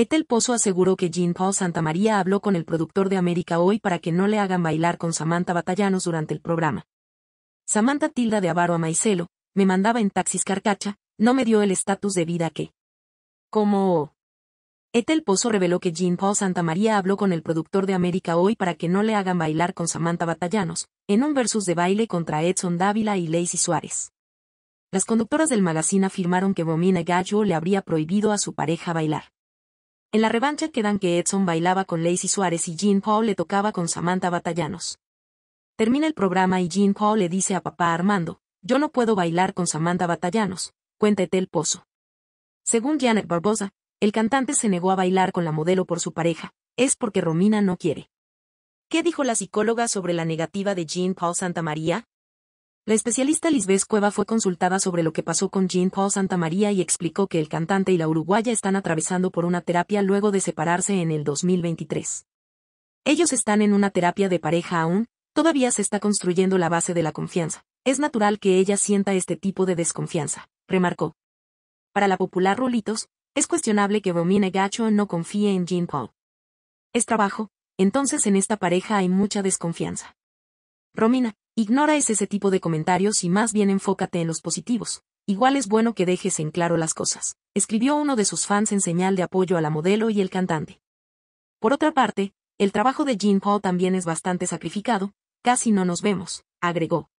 Etel Pozo aseguró que Jean-Paul Santamaría habló con el productor de América Hoy para que no le hagan bailar con Samantha Batallanos durante el programa. Samantha tilda de avaro a Maicelo, me mandaba en taxis carcacha, no me dio el estatus de vida que. Como. Etel Pozo reveló que Jean-Paul Santamaría habló con el productor de América Hoy para que no le hagan bailar con Samantha Batallanos, en un versus de baile contra Edson Dávila y Lacey Suárez. Las conductoras del magazine afirmaron que Romina Gallo le habría prohibido a su pareja bailar. En la revancha quedan que Edson bailaba con Lacey Suárez y Jean Paul le tocaba con Samantha Batallanos. Termina el programa y Jean Paul le dice a papá Armando, yo no puedo bailar con Samantha Batallanos, cuéntete el pozo. Según Janet Barbosa, el cantante se negó a bailar con la modelo por su pareja, es porque Romina no quiere. ¿Qué dijo la psicóloga sobre la negativa de Jean Paul María? La especialista Lisbeth Cueva fue consultada sobre lo que pasó con Jean-Paul Santamaría y explicó que el cantante y la uruguaya están atravesando por una terapia luego de separarse en el 2023. Ellos están en una terapia de pareja aún, todavía se está construyendo la base de la confianza. Es natural que ella sienta este tipo de desconfianza, remarcó. Para la popular Rulitos, es cuestionable que Romina Gacho no confíe en Jean-Paul. Es trabajo, entonces en esta pareja hay mucha desconfianza. Romina, Ignora ese tipo de comentarios y más bien enfócate en los positivos. Igual es bueno que dejes en claro las cosas, escribió uno de sus fans en señal de apoyo a la modelo y el cantante. Por otra parte, el trabajo de Jin Paul también es bastante sacrificado, casi no nos vemos, agregó.